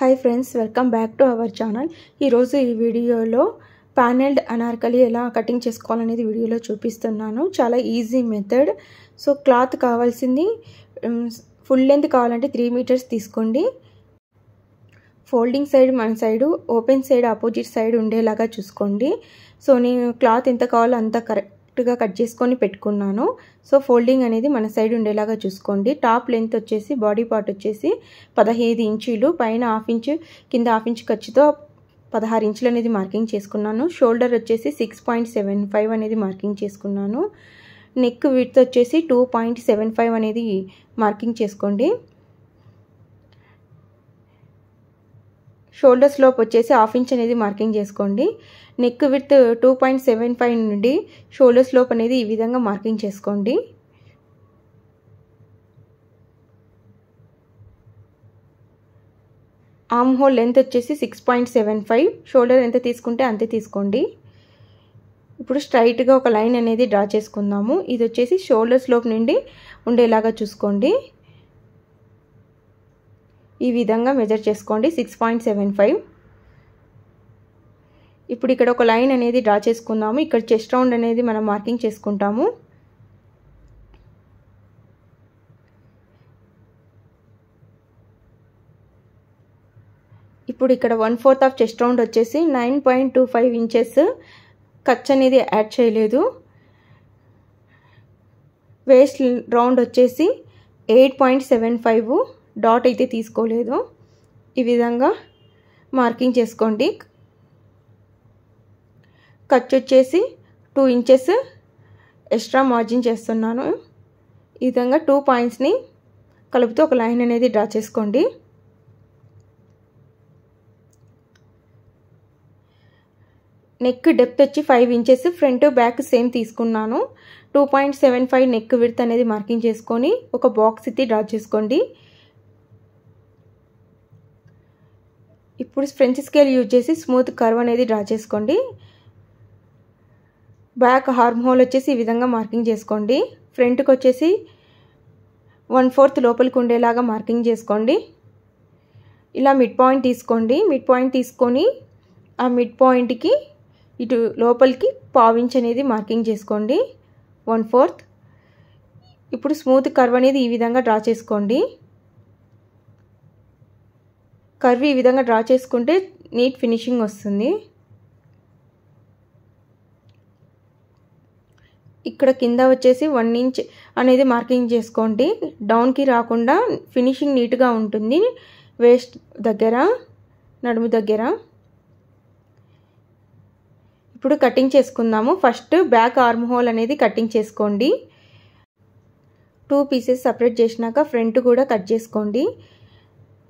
hi friends welcome back to our channel ఈరోజు ఈ వీడియోలో ప్యానెల్డ్ అనార్కలి ఎలా కటింగ్ చేసుకోవాలనేది వీడియోలో చూపిస్తున్నాను చాలా ఈజీ మెథడ్ సో క్లాత్ కావాల్సింది ఫుల్ um, లెంత్ కావాలంటే త్రీ మీటర్స్ తీసుకోండి ఫోల్డింగ్ సైడ్ మన side open side opposite side ఉండేలాగా చూసుకోండి సో నేను క్లాత్ ఎంత కావాలో అంత కరెక్ట్ కరెక్ట్గా కట్ చేసుకొని పెట్టుకున్నాను సో ఫోల్డింగ్ అనేది మన సైడ్ ఉండేలాగా చూసుకోండి టాప్ లెంత్ వచ్చేసి బాడీ పార్ట్ వచ్చేసి పదహైదు ఇంచీలు పైన హాఫ్ ఇంచ్ కింద హాఫ్ ఇంచ్ ఖర్చుతో పదహారు ఇంచులు అనేది మార్కింగ్ చేసుకున్నాను షోల్డర్ వచ్చేసి సిక్స్ పాయింట్ సెవెన్ ఫైవ్ అనేది మార్కింగ్ చేసుకున్నాను నెక్ విడ్త్ వచ్చేసి టూ పాయింట్ సెవెన్ ఫైవ్ అనేది మార్కింగ్ చేసుకోండి షోల్డర్ స్లోప్ వచ్చేసి హాఫ్ ఇంచ్ అనేది మార్కింగ్ చేసుకోండి neck width two point seven five నుండి షోల్డర్ స్లోప్ అనేది ఈ విధంగా మార్కింగ్ చేసుకోండి ఆమ్ హోల్ లెంత్ వచ్చేసి six point seven five shoulder ఎంత తీసుకుంటే అంతే తీసుకోండి ఇప్పుడు స్ట్రైట్గా ఒక లైన్ అనేది డ్రా చేసుకుందాము ఇది వచ్చేసి షోల్డర్ స్లోప్ నుండి ఉండేలాగా చూసుకోండి ఈ విధంగా మెజర్ చేసుకోండి సిక్స్ పాయింట్ సెవెన్ ఫైవ్ ఇప్పుడు ఇక్కడ ఒక లైన్ అనేది డ్రా చేసుకుందాము ఇక్కడ చెస్ట్ రౌండ్ అనేది మనం మార్కింగ్ చేసుకుంటాము ఇప్పుడు ఇక్కడ one fourth of chest round వచ్చేసి nine point two five inches ఖర్చు అనేది యాడ్ చేయలేదు వేస్ట్ రౌండ్ వచ్చేసి eight point seven five dot అయితే తీసుకోలేదు ఈ విధంగా మార్కింగ్ చేసుకోండి ఖర్చు వచ్చేసి టూ ఇంచెస్ ఎక్స్ట్రా మార్జిన్ చేస్తున్నాను ఈ విధంగా టూ పాయింట్స్ని కలుపుతూ ఒక లైన్ అనేది డ్రా చేసుకోండి నెక్ డెప్త్ వచ్చి five inches front back same తీసుకున్నాను two point seven five neck width అనేది మార్కింగ్ చేసుకొని ఒక బాక్స్ అయితే డ్రా చేసుకోండి ఇప్పుడు ఫ్రెంచ్ స్కేల్ యూజ్ చేసి స్మూత్ కర్వ్ అనేది డ్రా చేసుకోండి బ్యాక్ హార్మ్ హోల్ వచ్చేసి ఈ విధంగా మార్కింగ్ చేసుకోండి ఫ్రంట్కి వచ్చేసి వన్ ఫోర్త్ లోపలికి ఉండేలాగా మార్కింగ్ చేసుకోండి ఇలా మిడ్ పాయింట్ తీసుకోండి మిడ్ పాయింట్ తీసుకొని ఆ మిడ్ పాయింట్కి ఇటు లోపలికి పావించ్ అనేది మార్కింగ్ చేసుకోండి వన్ ఫోర్త్ ఇప్పుడు స్మూత్ కర్వ్ అనేది ఈ విధంగా డ్రా చేసుకోండి కర్వ్ ఈ విధంగా డ్రా చేసుకుంటే నీట్ ఫినిషింగ్ వస్తుంది ఇక్కడ కింద వచ్చేసి వన్ ఇంచ్ అనేది మార్కింగ్ చేసుకోండి డౌన్కి రాకుండా ఫినిషింగ్ నీట్గా ఉంటుంది వేస్ట్ దగ్గర నడుము దగ్గర ఇప్పుడు కటింగ్ చేసుకుందాము ఫస్ట్ బ్యాక్ ఆర్మ్ హోల్ అనేది కటింగ్ చేసుకోండి టూ పీసెస్ సపరేట్ చేసినాక ఫ్రంట్ కూడా కట్ చేసుకోండి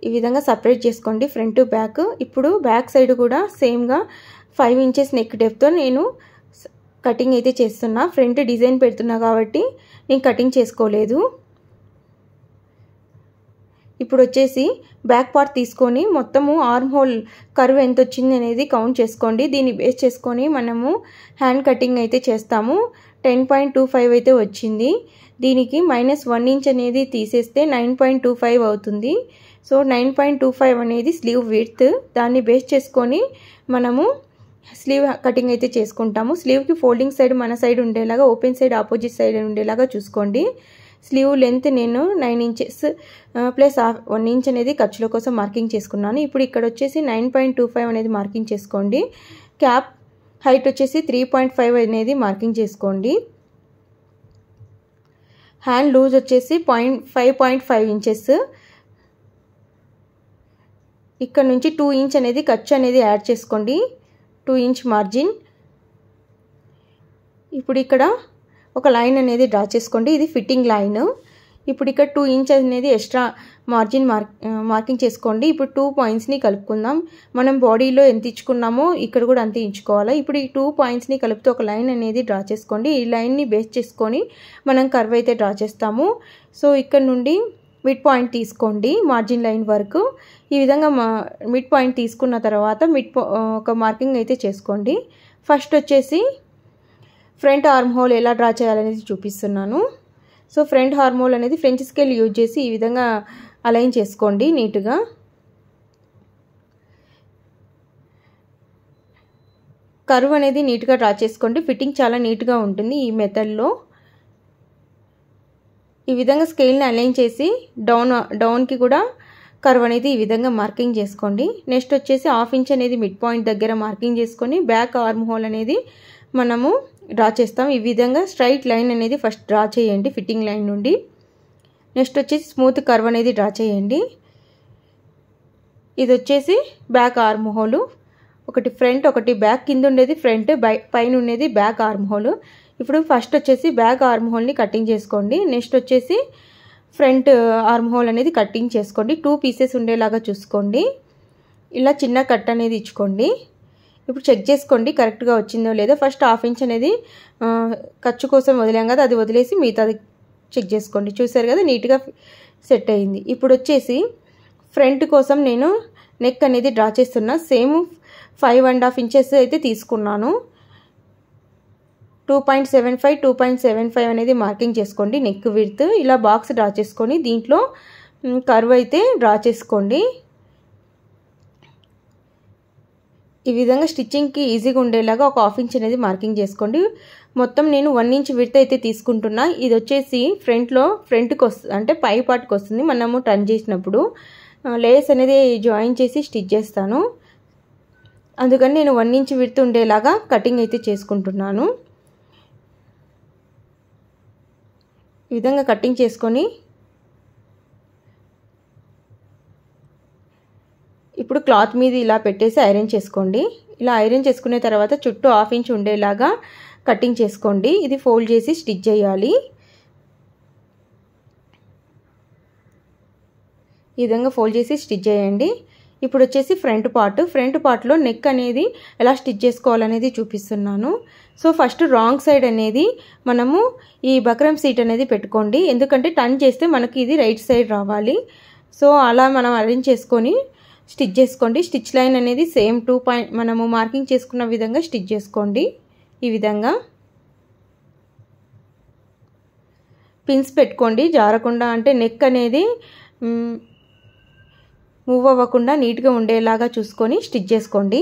ఈ విధంగా సపరేట్ చేసుకోండి ఫ్రంట్ బ్యాక్ ఇప్పుడు బ్యాక్ సైడ్ కూడా సేమ్గా ఫైవ్ ఇంచెస్ నెక్ డెప్తో నేను కటింగ్ అయితే చేస్తున్నా ఫ్రంట్ డిజైన్ పెడుతున్నా కాబట్టి నేను కటింగ్ చేసుకోలేదు ఇప్పుడు వచ్చేసి బ్యాక్ పార్ట్ తీసుకొని మొత్తము ఆర్మ్ హోల్ కర్వ్ ఎంత వచ్చింది అనేది కౌంట్ చేసుకోండి దీన్ని బేస్ చేసుకొని మనము హ్యాండ్ కటింగ్ అయితే చేస్తాము టెన్ పాయింట్ టూ ఫైవ్ అయితే వచ్చింది దీనికి మైనస్ వన్ ఇంచ్ అనేది తీసేస్తే నైన్ పాయింట్ టూ ఫైవ్ అవుతుంది so nine point two five అనేది స్లీవ్ విడ్త్ దాన్ని బేస్ చేసుకొని మనము స్లీవ్ కటింగ్ అయితే చేసుకుంటాము స్లీవ్కి ఫోల్డింగ్ సైడ్ మన సైడ్ ఉండేలాగా ఓపెన్ సైడ్ ఆపోజిట్ సైడ్ ఉండేలాగా చూసుకోండి స్లీవ్ లెంత్ నేను nine inches plus one inch అనేది ఖర్చుల కోసం మార్కింగ్ చేసుకున్నాను ఇప్పుడు ఇక్కడ వచ్చేసి నైన్ అనేది మార్కింగ్ చేసుకోండి క్యాప్ హైట్ వచ్చేసి త్రీ అనేది మార్కింగ్ చేసుకోండి హ్యాండ్ లూజ్ వచ్చేసి point five point five inches ఇక్కడ నుంచి టూ ఇంచ్ అనేది ఖర్చు అనేది యాడ్ చేసుకోండి టూ ఇంచ్ మార్జిన్ ఇప్పుడు ఇక్కడ ఒక లైన్ అనేది డ్రా చేసుకోండి ఇది ఫిట్టింగ్ లైన్ ఇప్పుడు ఇక్కడ టూ ఇంచ్ అనేది ఎక్స్ట్రా మార్జిన్ మార్కింగ్ చేసుకోండి ఇప్పుడు టూ పాయింట్స్ని కలుపుకుందాం మనం బాడీలో ఎంత ఇచ్చుకున్నామో ఇక్కడ కూడా అంతే ఇచ్చుకోవాలి ఇప్పుడు ఈ టూ పాయింట్స్ని కలుపుతూ ఒక లైన్ అనేది డ్రా చేసుకోండి ఈ లైన్ని బేస్ చేసుకొని మనం కర్వ్ అయితే డ్రా చేస్తాము సో ఇక్కడ నుండి మిడ్ పాయింట్ తీసుకోండి మార్జిన్ లైన్ వరకు ఈ విధంగా మిడ్ పాయింట్ తీసుకున్న తర్వాత మిడ్ ఒక మార్కింగ్ అయితే చేసుకోండి ఫస్ట్ వచ్చేసి ఫ్రంట్ ఆర్మ్ హోల్ ఎలా డ్రా చేయాలనేది చూపిస్తున్నాను సో ఫ్రంట్ ఆర్మ్ హోల్ అనేది ఫ్రెంచ్ స్కేల్ యూజ్ చేసి ఈ విధంగా అలైన్ చేసుకోండి నీట్గా కరువు అనేది నీట్గా డ్రా చేసుకోండి ఫిట్టింగ్ చాలా నీట్గా ఉంటుంది ఈ మెథడ్లో ఈ విధంగా స్కేల్ని అలైన్ చేసి డౌన్ డౌన్కి కూడా కర్వ్ అనేది ఈ విధంగా మార్కింగ్ చేసుకోండి నెక్స్ట్ వచ్చేసి హాఫ్ ఇంచ్ అనేది మిడ్ పాయింట్ దగ్గర మార్కింగ్ చేసుకొని బ్యాక్ ఆర్మ్ హోల్ అనేది మనము డ్రా చేస్తాం ఈ విధంగా స్ట్రైట్ లైన్ అనేది ఫస్ట్ డ్రా చేయండి ఫిట్టింగ్ లైన్ నుండి నెక్స్ట్ వచ్చేసి స్మూత్ కర్వ్ అనేది డ్రా చేయండి ఇది వచ్చేసి బ్యాక్ ఆర్మ్ హోలు ఒకటి ఫ్రంట్ ఒకటి బ్యాక్ కింద ఉండేది ఫ్రంట్ బై పైన ఉండేది బ్యాక్ ఆర్మ్ హోలు ఇప్పుడు ఫస్ట్ వచ్చేసి బ్యాక్ ఆర్మ్ హోల్ని కటింగ్ చేసుకోండి నెక్స్ట్ వచ్చేసి ఫ్రంట్ ఆర్మ్ హోల్ అనేది కటింగ్ చేసుకోండి టూ పీసెస్ ఉండేలాగా చూసుకోండి ఇలా చిన్న కట్ అనేది ఇచ్చుకోండి ఇప్పుడు చెక్ చేసుకోండి కరెక్ట్గా వచ్చిందో లేదో ఫస్ట్ హాఫ్ ఇంచ్ అనేది ఖర్చు uh, కోసం వదిలాం కదా అది వదిలేసి మిగతాది చెక్ చేసుకోండి చూసారు కదా నీట్గా సెట్ అయింది ఇప్పుడు వచ్చేసి ఫ్రంట్ కోసం నేను నెక్ అనేది డ్రా చేస్తున్నా same five and half inches అయితే తీసుకున్నాను two point seven five two point seven five అనేది మార్కింగ్ చేసుకోండి నెక్ విర్త్ ఇలా బాక్స్ డ్రా చేసుకొని దీంట్లో కర్వ్ అయితే డ్రా చేసుకోండి ఈ విధంగా స్టిచ్చింగ్కి ఈజీగా ఉండేలాగా ఒక హాఫ్ ఇంచ్ అనేది మార్కింగ్ చేసుకోండి మొత్తం నేను వన్ ఇంచ్ విడత అయితే తీసుకుంటున్నా ఇది వచ్చేసి ఫ్రంట్లో ఫ్రంట్కి వస్తుంది అంటే పై పార్ట్కి వస్తుంది మనము టర్న్ చేసినప్పుడు లేయర్స్ అనేది జాయిన్ చేసి స్టిచ్ చేస్తాను అందుకని నేను వన్ ఇంచ్ విడత ఉండేలాగా కటింగ్ అయితే చేసుకుంటున్నాను ఈ విధంగా కట్టింగ్ చేసుకొని ఇప్పుడు క్లాత్ మీద ఇలా పెట్టేసి ఐరన్ చేసుకోండి ఇలా ఐరన్ చేసుకునే తర్వాత చుట్టూ హాఫ్ ఇంచ్ ఉండేలాగా కట్టింగ్ చేసుకోండి ఇది ఫోల్డ్ చేసి స్టిచ్ చేయాలి ఈ విధంగా ఫోల్డ్ చేసి స్టిచ్ చేయండి ఇప్పుడు వచ్చేసి ఫ్రంట్ పార్ట్ ఫ్రంట్ పార్ట్లో నెక్ అనేది ఎలా స్టిచ్ చేసుకోవాలనేది చూపిస్తున్నాను సో ఫస్ట్ రాంగ్ సైడ్ అనేది మనము ఈ బక్రమ్ సీట్ అనేది పెట్టుకోండి ఎందుకంటే టర్న్ చేస్తే మనకి ఇది రైట్ సైడ్ రావాలి సో అలా మనం అరేంజ్ చేసుకొని స్టిచ్ చేసుకోండి స్టిచ్ లైన్ అనేది సేమ్ టూ పాయింట్ మనము మార్కింగ్ చేసుకున్న విధంగా స్టిచ్ చేసుకోండి ఈ విధంగా పిన్స్ పెట్టుకోండి జారకుండా అంటే నెక్ అనేది మూవ్ అవ్వకుండా నీట్గా ఉండేలాగా చూసుకొని స్టిచ్ చేసుకోండి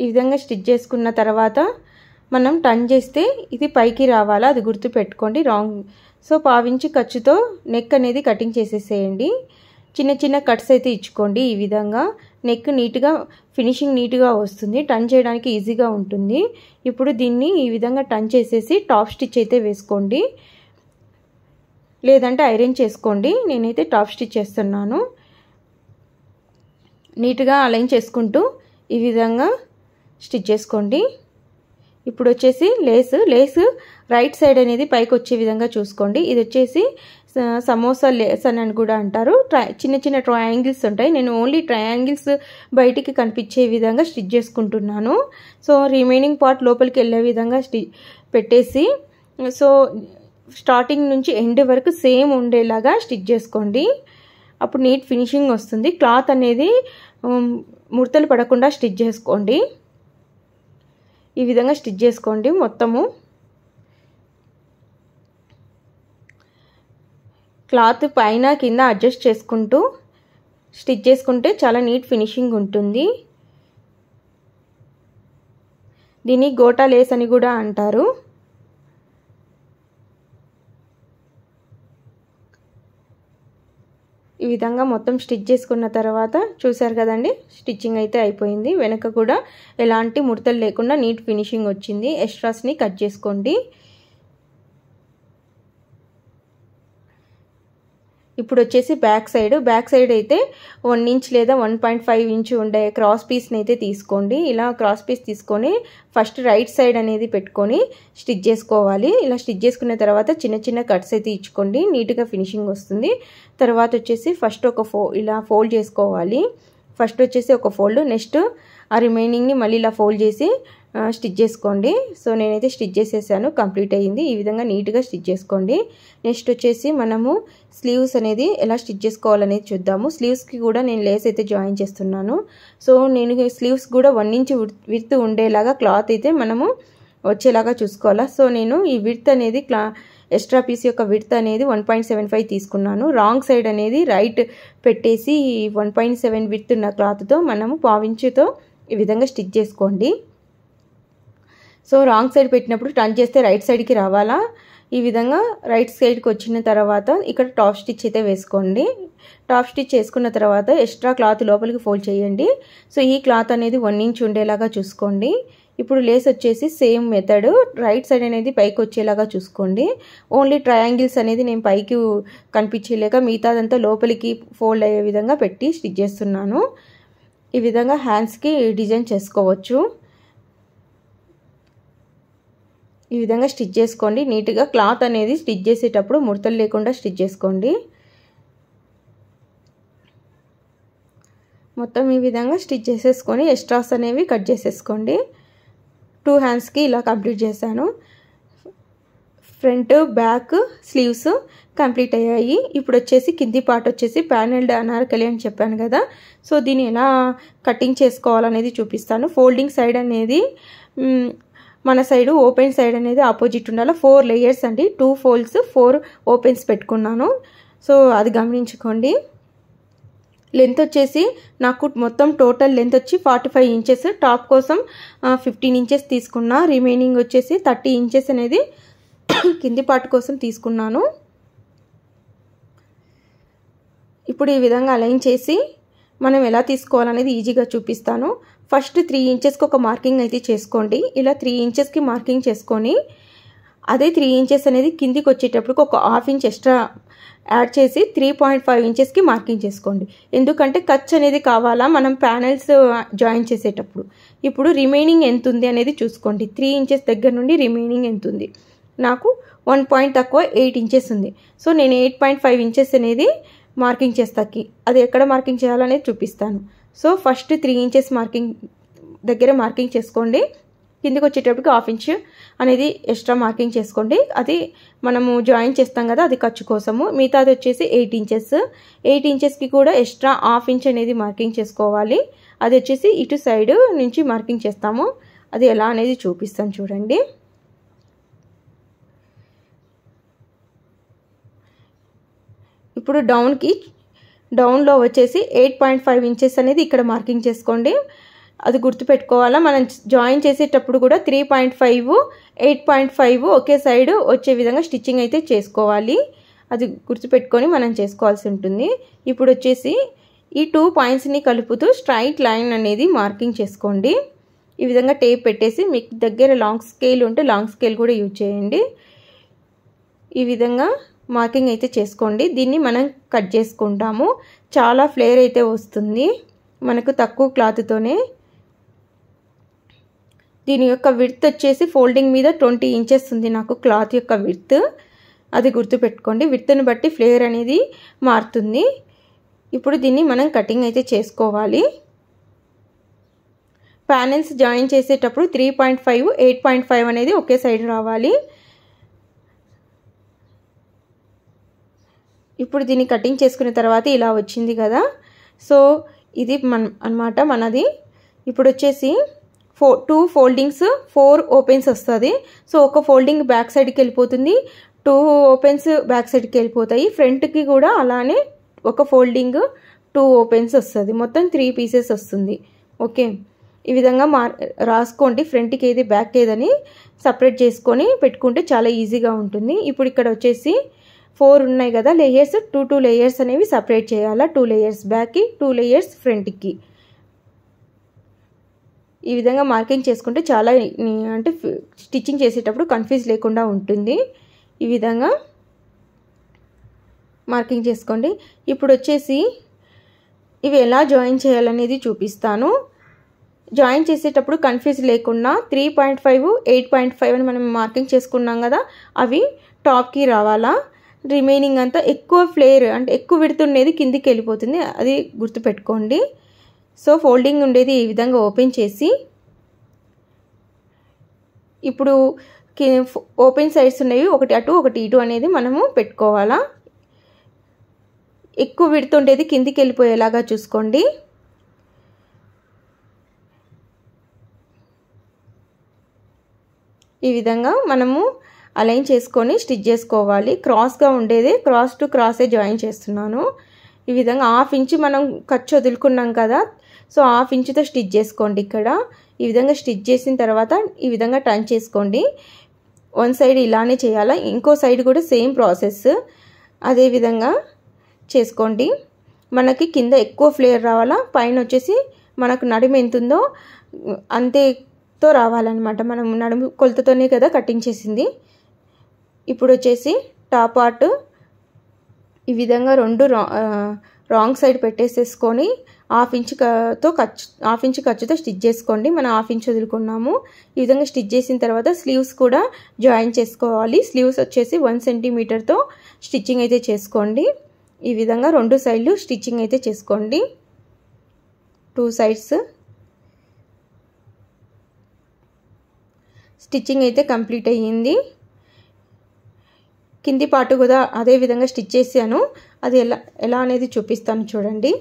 ఈ విధంగా స్టిచ్ చేసుకున్న తర్వాత మనం టర్న్ చేస్తే ఇది పైకి రావాలా అది గుర్తు పెట్టుకోండి రాంగ్ సో పావించి ఖర్చుతో నెక్ అనేది కటింగ్ చేసేసేయండి చిన్న చిన్న కట్స్ అయితే ఇచ్చుకోండి ఈ విధంగా నెక్ నీట్గా ఫినిషింగ్ నీట్గా వస్తుంది టర్న్ చేయడానికి ఈజీగా ఉంటుంది ఇప్పుడు దీన్ని ఈ విధంగా టర్న్ చేసేసి టాప్ స్టిచ్ అయితే వేసుకోండి లేదంటే ఐరన్ చేసుకోండి నేనైతే టాప్ స్టిచ్ చేస్తున్నాను నీట్గా అలైన్ చేసుకుంటూ ఈ విధంగా స్టిచ్ చేసుకోండి ఇప్పుడు వచ్చేసి లేస్ లేస్ రైట్ సైడ్ అనేది పైకి వచ్చే విధంగా చూసుకోండి ఇది వచ్చేసి సమోసా లేస్ అని కూడా అంటారు చిన్న చిన్న ట్రయాంగిల్స్ ఉంటాయి నేను ఓన్లీ ట్రయాంగిల్స్ బయటికి కనిపించే విధంగా స్టిచ్ చేసుకుంటున్నాను సో రిమైనింగ్ పార్ట్ లోపలికి వెళ్ళే విధంగా స్టి పెట్టేసి సో స్టార్టింగ్ నుంచి ఎండ్ వరకు సేమ్ ఉండేలాగా స్టిచ్ చేసుకోండి అప్పుడు నీట్ ఫినిషింగ్ వస్తుంది క్లాత్ అనేది ముడతలు పడకుండా స్టిచ్ చేసుకోండి ఈ విధంగా స్టిచ్ చేసుకోండి మొత్తము క్లాత్ పైన కింద అడ్జస్ట్ చేసుకుంటూ స్టిచ్ చేసుకుంటే చాలా నీట్ ఫినిషింగ్ ఉంటుంది దీన్ని గోటా లేస్ అని కూడా అంటారు ఈ విధంగా మొత్తం స్టిచ్ చేసుకున్న తర్వాత చూసారు కదండి స్టిచ్చింగ్ అయితే అయిపోయింది వెనక కూడా ఎలాంటి ముడతలు లేకుండా నీట్ ఫినిషింగ్ వచ్చింది ఎక్స్ట్రాస్ని కట్ చేసుకోండి ఇప్పుడు వచ్చేసి బ్యాక్ సైడ్ బ్యాక్ సైడ్ అయితే వన్ ఇంచ్ లేదా వన్ పాయింట్ ఫైవ్ ఇంచ్ ఉండే క్రాస్ పీస్ని అయితే తీసుకోండి ఇలా క్రాస్ పీస్ తీసుకొని ఫస్ట్ రైట్ సైడ్ అనేది పెట్టుకొని స్టిచ్ చేసుకోవాలి ఇలా స్టిచ్ చేసుకున్న తర్వాత చిన్న చిన్న కట్స్ అయితే ఇచ్చుకోండి నీట్గా ఫినిషింగ్ వస్తుంది తర్వాత వచ్చేసి ఫస్ట్ ఒక ఫో ఇలా ఫోల్డ్ చేసుకోవాలి ఫస్ట్ వచ్చేసి ఒక ఫోల్డ్ నెక్స్ట్ ఆ రిమైనింగ్ని మళ్ళీ ఇలా ఫోల్డ్ చేసి స్టిచ్ చేసుకోండి సో నేనైతే స్టిచ్ చేసేసాను కంప్లీట్ అయ్యింది ఈ విధంగా నీట్గా స్టిచ్ చేసుకోండి నెక్స్ట్ వచ్చేసి మనము స్లీవ్స్ అనేది ఎలా స్టిచ్ చేసుకోవాలనేది చూద్దాము స్లీవ్స్కి కూడా నేను లేస్ అయితే జాయిన్ చేస్తున్నాను సో నేను స్లీవ్స్ కూడా వన్ ఇంచ్ విత్ ఉండేలాగా క్లాత్ అయితే మనము వచ్చేలాగా చూసుకోవాలా సో నేను ఈ విర్త్ అనేది క్లా ఎక్స్ట్రా పీస్ యొక్క విడ్త్ అనేది వన్ పాయింట్ సెవెన్ ఫైవ్ తీసుకున్నాను రాంగ్ సైడ్ అనేది రైట్ పెట్టేసి ఈ వన్ పాయింట్ సెవెన్ విడ్త్ ఉన్న క్లాత్తో మనము పావించుతో ఈ విధంగా స్టిచ్ చేసుకోండి సో రాంగ్ సైడ్ పెట్టినప్పుడు టర్న్ చేస్తే రైట్ సైడ్కి రావాలా ఈ విధంగా రైట్ సైడ్కి వచ్చిన తర్వాత ఇక్కడ టాప్ స్టిచ్ అయితే వేసుకోండి టాప్ స్టిచ్ వేసుకున్న తర్వాత ఎక్స్ట్రా క్లాత్ లోపలికి ఫోల్డ్ చేయండి సో ఈ క్లాత్ అనేది వన్ ఇంచ్ ఉండేలాగా చూసుకోండి ఇప్పుడు లేస్ వచ్చేసి సేమ్ మెథడ్ రైట్ సైడ్ అనేది పైకి వచ్చేలాగా చూసుకోండి ఓన్లీ ట్రయాంగిల్స్ అనేది నేను పైకి కనిపించేలాగా మిగతాదంతా లోపలికి ఫోల్డ్ అయ్యే విధంగా పెట్టి స్టిచ్ చేస్తున్నాను ఈ విధంగా హ్యాండ్స్కి డిజైన్ చేసుకోవచ్చు ఈ విధంగా స్టిచ్ చేసుకోండి నీట్గా క్లాత్ అనేది స్టిచ్ చేసేటప్పుడు ముడతలు లేకుండా స్టిచ్ చేసుకోండి మొత్తం ఈ విధంగా స్టిచ్ చేసేసుకొని ఎక్స్ట్రాస్ అనేవి కట్ చేసేసుకోండి టూ హ్యాండ్స్కి ఇలా కంప్లీట్ చేశాను ఫ్రంట్ బ్యాక్ స్లీవ్స్ కంప్లీట్ అయ్యాయి ఇప్పుడు వచ్చేసి కింది పార్ట్ వచ్చేసి ప్యానెల్డ్ అనార్కలి అని చెప్పాను కదా సో దీన్ని ఎలా కటింగ్ చేసుకోవాలనేది చూపిస్తాను ఫోల్డింగ్ సైడ్ అనేది మన సైడ్ ఓపెన్ సైడ్ అనేది ఆపోజిట్ ఉండాలి ఫోర్ లేయర్స్ అండి టూ ఫోల్డ్స్ ఫోర్ ఓపెన్స్ పెట్టుకున్నాను సో అది గమనించుకోండి లెంత్ వచ్చేసి నాకు మొత్తం టోటల్ లెంత్ వచ్చి ఫార్టీ ఫైవ్ ఇంచెస్ టాప్ కోసం ఫిఫ్టీన్ ఇంచెస్ తీసుకున్నా రిమైనింగ్ వచ్చేసి థర్టీ ఇంచెస్ అనేది కింది పార్ట్ కోసం తీసుకున్నాను ఇప్పుడు ఈ విధంగా అలైన్ చేసి మనం ఎలా తీసుకోవాలనేది ఈజీగా చూపిస్తాను ఫస్ట్ త్రీ ఇంచెస్కి ఒక మార్కింగ్ అయితే చేసుకోండి ఇలా త్రీ ఇంచెస్కి మార్కింగ్ చేసుకొని అదే త్రీ ఇంచెస్ అనేది కిందికి వచ్చేటప్పుడు ఒక హాఫ్ ఇంచ్ ఎక్స్ట్రా యాడ్ చేసి త్రీ పాయింట్ ఫైవ్ ఇంచెస్కి మార్కింగ్ చేసుకోండి ఎందుకంటే ఖర్చు అనేది కావాలా మనం ప్యానెల్స్ జాయిన్ uh, చేసేటప్పుడు ఇప్పుడు రిమైనింగ్ ఎంత ఉంది అనేది చూసుకోండి త్రీ ఇంచెస్ దగ్గర నుండి రిమైనింగ్ ఎంత ఉంది నాకు వన్ పాయింట్ తక్కువ ఎయిట్ ఇంచెస్ ఉంది సో నేను ఎయిట్ పాయింట్ ఫైవ్ ఇంచెస్ అనేది మార్కింగ్ చేస్తాకి అది ఎక్కడ మార్కింగ్ చేయాలనేది చూపిస్తాను so first three inches marking దగ్గర మార్కింగ్ చేసుకోండి కిందికి వచ్చేటప్పటికి హాఫ్ ఇంచ్ అనేది ఎక్స్ట్రా మార్కింగ్ చేసుకోండి అది మనము జాయిన్ చేస్తాం కదా అది ఖర్చు కోసము మిగతాది వచ్చేసి ఎయిట్ ఇంచెస్ ఎయిట్ ఇంచెస్కి కూడా ఎక్స్ట్రా హాఫ్ ఇంచ్ అనేది మార్కింగ్ చేసుకోవాలి అది వచ్చేసి ఇటు సైడ్ నుంచి మార్కింగ్ చేస్తాము అది ఎలా అనేది చూపిస్తాను చూడండి ఇప్పుడు డౌన్కి డౌన్లో వచ్చేసి ఎయిట్ పాయింట్ ఫైవ్ ఇంచెస్ అనేది ఇక్కడ మార్కింగ్ చేసుకోండి అది గుర్తుపెట్టుకోవాలా మనం జాయిన్ చేసేటప్పుడు కూడా three point five eight point five ఒకే సైడ్ వచ్చే విధంగా స్టిచ్చింగ్ అయితే చేసుకోవాలి అది గుర్తుపెట్టుకొని మనం చేసుకోవాల్సి ఉంటుంది ఇప్పుడు వచ్చేసి ఈ టూ పాయింట్స్ని కలుపుతూ స్ట్రైట్ లైన్ అనేది మార్కింగ్ చేసుకోండి ఈ విధంగా టేప్ పెట్టేసి మీకు దగ్గర లాంగ్ స్కేల్ ఉంటే లాంగ్ స్కేల్ కూడా యూజ్ చేయండి ఈ విధంగా మార్కింగ్ అయితే చేసుకోండి దీన్ని మనం కట్ చేసుకుంటాము చాలా ఫ్లేర్ అయితే వస్తుంది మనకు తక్కువ క్లాత్తోనే దీని యొక్క విడ్త్ వచ్చేసి ఫోల్డింగ్ మీద ట్వంటీ ఇంచెస్ ఉంది నాకు క్లాత్ యొక్క విడ్త్ అది గుర్తుపెట్టుకోండి విడ్త్ని బట్టి ఫ్లేయర్ అనేది మారుతుంది ఇప్పుడు దీన్ని మనం కటింగ్ అయితే చేసుకోవాలి ప్యానెల్స్ జాయిన్ చేసేటప్పుడు three point five eight point five అనేది ఒకే సైడ్ రావాలి ఇప్పుడు దీన్ని కటింగ్ చేసుకున్న తర్వాత ఇలా వచ్చింది కదా సో ఇది మన అనమాట మనది ఇప్పుడు వచ్చేసి ఫో టూ ఫోల్డింగ్స్ ఫోర్ ఓపెన్స్ వస్తుంది సో ఒక ఫోల్డింగ్ బ్యాక్ సైడ్కి వెళ్ళిపోతుంది టూ ఓపెన్స్ బ్యాక్ సైడ్కి వెళ్ళిపోతాయి ఫ్రంట్కి కూడా అలానే ఒక ఫోల్డింగ్ టూ ఓపెన్స్ వస్తుంది మొత్తం త్రీ పీసెస్ వస్తుంది ఓకే ఈ విధంగా మా రాసుకోండి ఫ్రంట్కి ఏది బ్యాక్ ఏదని సపరేట్ చేసుకొని పెట్టుకుంటే చాలా ఈజీగా ఉంటుంది ఇప్పుడు ఇక్కడ వచ్చేసి ఫోర్ ఉన్నాయి కదా లేయర్స్ టూ టూ లేయర్స్ అనేవి సపరేట్ చేయాలా టూ లేయర్స్ బ్యాక్కి టూ లేయర్స్ ఫ్రంట్కి ఈ విధంగా మార్కింగ్ చేసుకుంటే చాలా అంటే స్టిచ్చింగ్ చేసేటప్పుడు కన్ఫ్యూజ్ లేకుండా ఉంటుంది ఈ విధంగా మార్కింగ్ చేసుకోండి ఇప్పుడు వచ్చేసి ఇవి ఎలా జాయిన్ చేయాలనేది చూపిస్తాను జాయిన్ చేసేటప్పుడు కన్ఫ్యూజ్ లేకుండా three point five eight point five అని మనం మార్కింగ్ చేసుకున్నాం కదా అవి టాప్కి రావాలా రిమైనింగ్ అంతా ఎక్కువ ఫ్లేర్ అంటే ఎక్కువ విడుతుండేది కిందికి వెళ్ళిపోతుంది అది గుర్తుపెట్టుకోండి సో ఫోల్డింగ్ ఉండేది ఈ విధంగా ఓపెన్ చేసి ఇప్పుడు ఓపెన్ సైడ్స్ ఉన్నవి ఒకటి అటు ఒకటి ఇటు అనేది మనము పెట్టుకోవాలా ఎక్కువ విడుతుండేది కిందికి వెళ్ళిపోయేలాగా చూసుకోండి ఈ విధంగా మనము అలైన్ చేసుకొని స్టిచ్ చేసుకోవాలి క్రాస్గా ఉండేది క్రాస్ టు క్రాసే జాయిన్ చేస్తున్నాను ఈ విధంగా హాఫ్ ఇంచ్ మనం ఖర్చు వదులుకున్నాం కదా సో హాఫ్ ఇంచుతో స్టిచ్ చేసుకోండి ఇక్కడ ఈ విధంగా స్టిచ్ చేసిన తర్వాత ఈ విధంగా టర్న్ చేసుకోండి వన్ సైడ్ ఇలానే చేయాలా ఇంకో సైడ్ కూడా సేమ్ ప్రాసెస్ అదేవిధంగా చేసుకోండి మనకి కింద ఎక్కువ ఫ్లేయర్ రావాలా పైన వచ్చేసి మనకు నడుము ఎంత ఉందో అంతేతో రావాలన్నమాట మనం నడుము కొలతతోనే కదా కటింగ్ చేసింది ఇప్పుడు వచ్చేసి టాప్ ఆర్ట్ ఈ విధంగా రెండు రాంగ్ సైడ్ పెట్టేసేసుకొని హాఫ్ ఇంచ్తో ఖర్చు హాఫ్ ఇంచ్ ఖర్చుతో స్టిచ్ చేసుకోండి మనం హాఫ్ ఇంచ్ వదులుకున్నాము ఈ విధంగా స్టిచ్ చేసిన తర్వాత స్లీవ్స్ కూడా జాయిన్ చేసుకోవాలి స్లీవ్స్ వచ్చేసి వన్ సెంటీమీటర్తో స్టిచ్చింగ్ అయితే చేసుకోండి ఈ విధంగా రెండు సైడ్లు స్టిచ్చింగ్ అయితే చేసుకోండి టూ సైడ్స్ స్టిచ్చింగ్ అయితే కంప్లీట్ అయ్యింది కింది పాటు కూడా అదే విధంగా స్టిచ్ చేశాను అది ఎలా ఎలా అనేది చూపిస్తాను చూడండి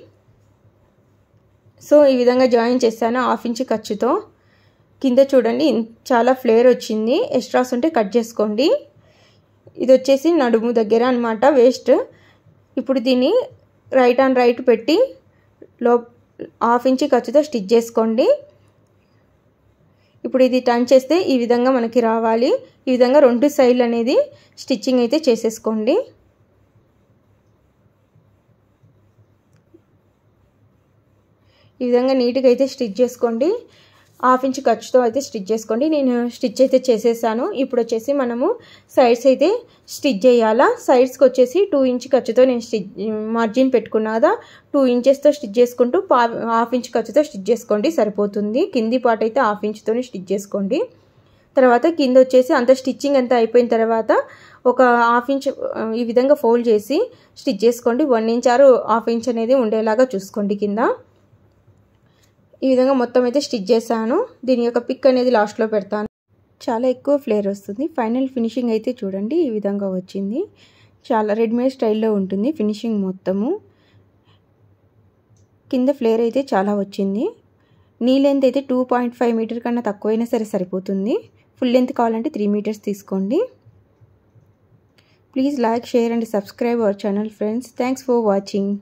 సో ఈ విధంగా జాయిన్ చేశాను హాఫ్ ఇంచ్ ఖర్చుతో కింద చూడండి చాలా ఫ్లేర్ వచ్చింది ఎక్స్ట్రాస్ ఉంటే కట్ చేసుకోండి ఇది వచ్చేసి నడుము దగ్గర అనమాట వేస్ట్ ఇప్పుడు దీన్ని రైట్ అండ్ రైట్ పెట్టి లో హాఫ్ ఇంచ్ ఖర్చుతో స్టిచ్ చేసుకోండి ఇప్పుడు ఇది టర్న్ చేస్తే ఈ విధంగా మనకి రావాలి ఈ విధంగా రెండు సైడ్లు అనేది స్టిచ్చింగ్ అయితే చేసేసుకోండి ఈ విధంగా నీట్గా అయితే స్టిచ్ చేసుకోండి హాఫ్ ఇంచ్ ఖర్చుతో అయితే స్టిచ్ చేసుకోండి నేను స్టిచ్ అయితే చేసేసాను ఇప్పుడు వచ్చేసి మనము సైడ్స్ అయితే స్టిచ్ చేయాలా సైడ్స్కి వచ్చేసి టూ ఇంచ్ ఖర్చుతో నేను స్టిచ్ మార్జిన్ పెట్టుకున్నాదా టూ ఇంచెస్తో స్టిచ్ చేసుకుంటూ హాఫ్ ఇంచ్ ఖర్చుతో స్టిచ్ చేసుకోండి సరిపోతుంది కింది పార్ట్ అయితే హాఫ్ ఇంచ్తోనే స్టిచ్ చేసుకోండి తర్వాత కింద వచ్చేసి అంత స్టిచ్చింగ్ అంతా అయిపోయిన తర్వాత ఒక హాఫ్ ఇంచ్ ఈ విధంగా ఫోల్డ్ చేసి స్టిచ్ చేసుకోండి వన్ ఇంచ్ ఆరు హాఫ్ ఇంచ్ అనేది ఉండేలాగా చూసుకోండి కింద ఈ విధంగా మొత్తం అయితే స్టిచ్ చేశాను దీని యొక్క పిక్ అనేది లాస్ట్లో పెడతాను చాలా ఎక్కువ ఫ్లేర్ వస్తుంది ఫైనల్ ఫినిషింగ్ అయితే చూడండి ఈ విధంగా వచ్చింది చాలా రెడీమేడ్ స్టైల్లో ఉంటుంది ఫినిషింగ్ మొత్తము కింద ఫ్లేర్ అయితే చాలా వచ్చింది నీ లెంత్ అయితే టూ పాయింట్ ఫైవ్ మీటర్ కన్నా తక్కువైనా సరే సరిపోతుంది ఫుల్ లెంత్ కావాలంటే త్రీ మీటర్స్ తీసుకోండి please like share and subscribe our channel friends thanks for watching